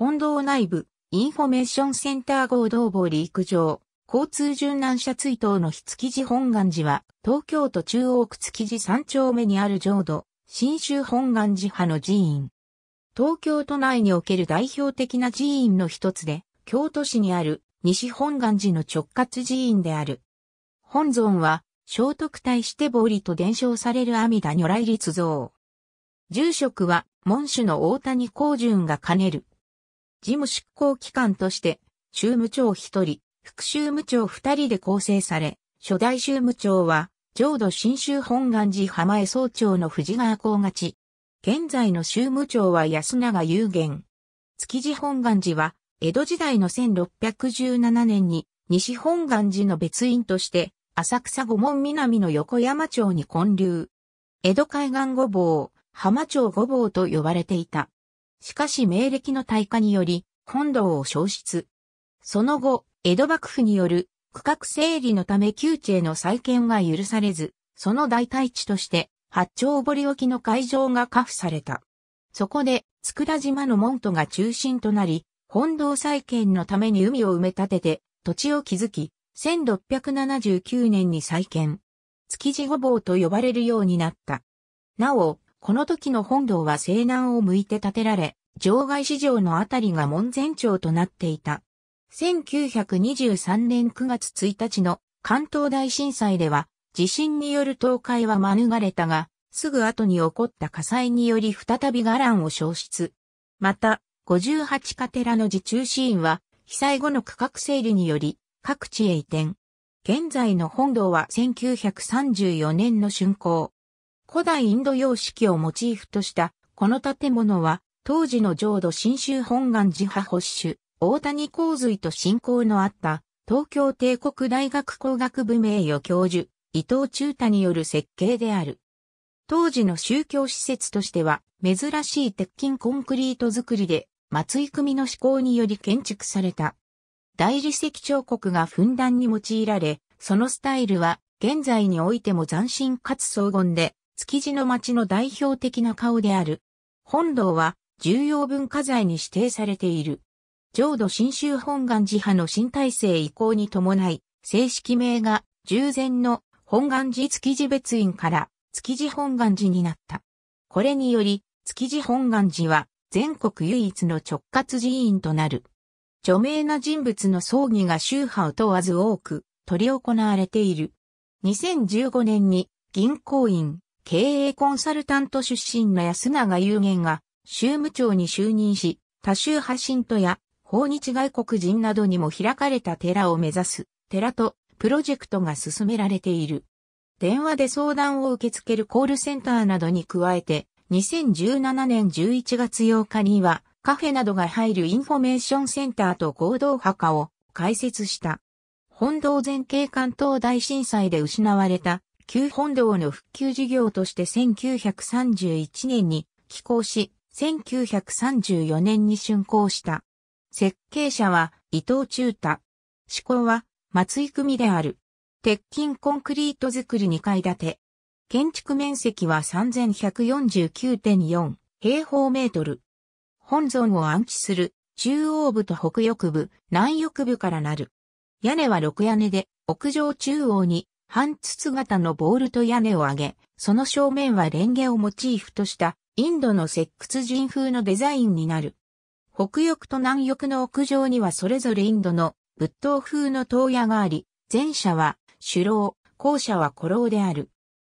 本堂内部、インフォメーションセンター合同坊陸上、交通殉南社追悼の日築地本願寺は、東京都中央区築地三丁目にある浄土、新州本願寺派の寺院。東京都内における代表的な寺院の一つで、京都市にある西本願寺の直轄寺院である。本尊は、聖徳太子手堀と伝承される阿弥陀如来立像。住職は、門主の大谷光純が兼ねる、事務執行機関として、州務長一人、副州務長二人で構成され、初代州務長は、浄土新州本願寺浜江総長の藤川光勝現在の州務長は安永有限。築地本願寺は、江戸時代の1617年に、西本願寺の別院として、浅草五門南の横山町に建立。江戸海岸五坊、浜町五坊と呼ばれていた。しかし明暦の大化により、本堂を消失。その後、江戸幕府による区画整理のため旧地への再建が許されず、その代替地として、八丁堀沖の会場が下付された。そこで、佃島の門徒が中心となり、本堂再建のために海を埋め立てて、土地を築き、1679年に再建。築地ごぼうと呼ばれるようになった。なお、この時の本堂は西南を向いて建てられ、場外市場のあたりが門前町となっていた。1923年9月1日の関東大震災では、地震による倒壊は免れたが、すぐ後に起こった火災により再び伽藍を消失。また、58カテラの自中シーンは、被災後の区画整理により、各地へ移転。現在の本堂は1934年の竣工。古代インド様式をモチーフとしたこの建物は当時の浄土真宗本願寺派保守、大谷洪水と信仰のあった東京帝国大学工学部名誉教授、伊藤忠太による設計である。当時の宗教施設としては珍しい鉄筋コンクリート造りで松井組の思考により建築された。大理石彫刻がふんだんに用いられ、そのスタイルは現在においても斬新かつ荘厳で築地の町の代表的な顔である。本堂は重要文化財に指定されている。浄土真宗本願寺派の新体制移行に伴い、正式名が従前の本願寺築地別院から築地本願寺になった。これにより、築地本願寺は全国唯一の直轄寺院となる。著名な人物の葬儀が宗派を問わず多く、取り行われている。2015年に銀行員、経営コンサルタント出身の安永有限が、州務長に就任し、多州派信徒や訪日外国人などにも開かれた寺を目指す寺とプロジェクトが進められている。電話で相談を受け付けるコールセンターなどに加えて、2017年11月8日にはカフェなどが入るインフォメーションセンターと合同墓を開設した。本堂前景関東大震災で失われた旧本堂の復旧事業として1931年に寄港し、1934年に竣工した。設計者は伊藤忠太。施工は松井組である。鉄筋コンクリート造り2階建て。建築面積は3149.4平方メートル。本尊を安置する中央部と北翼部、南翼部からなる。屋根は6屋根で、屋上中央に半筒型のボールと屋根を上げ、その正面はレンゲをモチーフとしたインドの石窟人風のデザインになる。北翼と南翼の屋上にはそれぞれインドの仏塔風の塔屋があり、前者は首楼、後者は古楼である。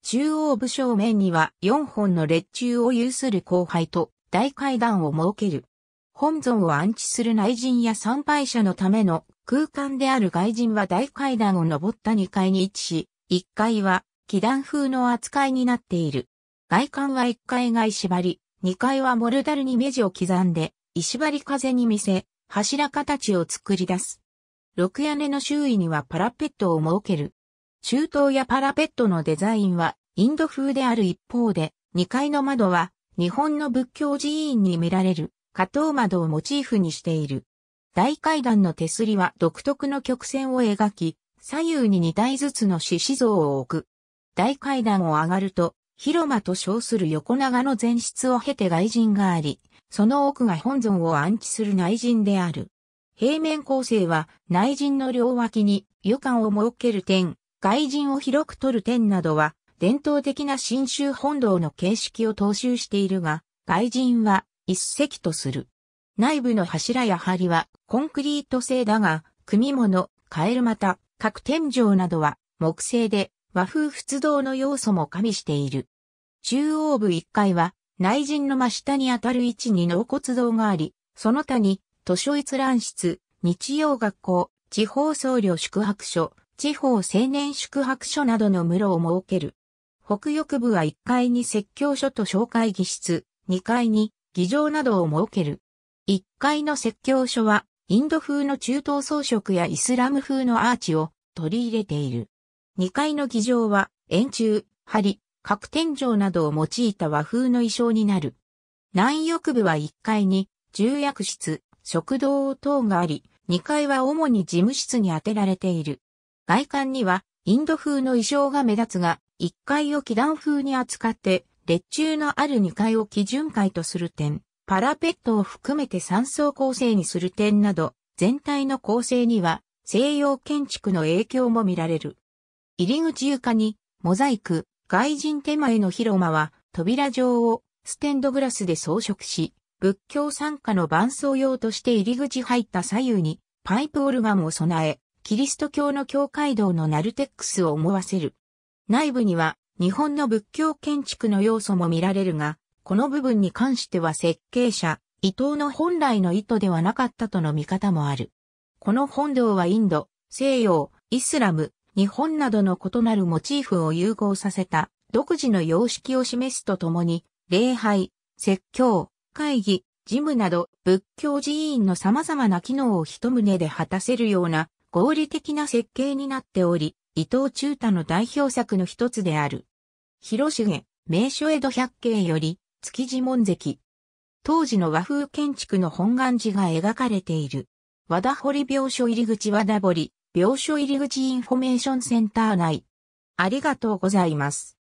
中央部正面には4本の列柱を有する後輩と大階段を設ける。本尊を安置する内陣や参拝者のための空間である外人は大階段を登った2階に位置し、1階は気団風の扱いになっている。外観は1階が石張り、2階はモルダルに目地を刻んで、石張り風に見せ、柱形を作り出す。六屋根の周囲にはパラペットを設ける。中東やパラペットのデザインはインド風である一方で、2階の窓は日本の仏教寺院に見られる、加藤窓をモチーフにしている。大階段の手すりは独特の曲線を描き、左右に2体ずつの獅子像を置く。大階段を上がると、広間と称する横長の前室を経て外陣があり、その奥が本尊を安置する内陣である。平面構成は内陣の両脇に予感を設ける点、外陣を広く取る点などは伝統的な新州本堂の形式を踏襲しているが、外陣は一石とする。内部の柱や梁はコンクリート製だが、組物、カエルまた、各天井などは木製で和風仏道の要素も加味している。中央部1階は内陣の真下にあたる位置に納骨堂があり、その他に図書閲覧室、日曜学校、地方僧侶宿泊所、地方青年宿泊所などの室を設ける。北翼部は1階に説教所と紹介議室、2階に議場などを設ける。1階の説教書は、インド風の中東装飾やイスラム風のアーチを取り入れている。2階の議場は、円柱、梁、角天井などを用いた和風の衣装になる。南翼部は1階に、重役室、食堂等があり、2階は主に事務室に当てられている。外観には、インド風の衣装が目立つが、1階を基壇風に扱って、列中のある2階を基準階とする点。パラペットを含めて3層構成にする点など、全体の構成には西洋建築の影響も見られる。入り口床にモザイク、外人手前の広間は扉状をステンドグラスで装飾し、仏教参加の伴奏用として入り口入った左右にパイプオルガンを備え、キリスト教の教会堂のナルテックスを思わせる。内部には日本の仏教建築の要素も見られるが、この部分に関しては設計者、伊藤の本来の意図ではなかったとの見方もある。この本堂はインド、西洋、イスラム、日本などの異なるモチーフを融合させた独自の様式を示すとともに、礼拝、説教、会議、事務など仏教寺院の様々な機能を一棟で果たせるような合理的な設計になっており、伊藤忠太の代表作の一つである。広重、名所江戸百景より、築地門跡。当時の和風建築の本願寺が描かれている。和田堀病所入口和田堀、病所入口インフォメーションセンター内。ありがとうございます。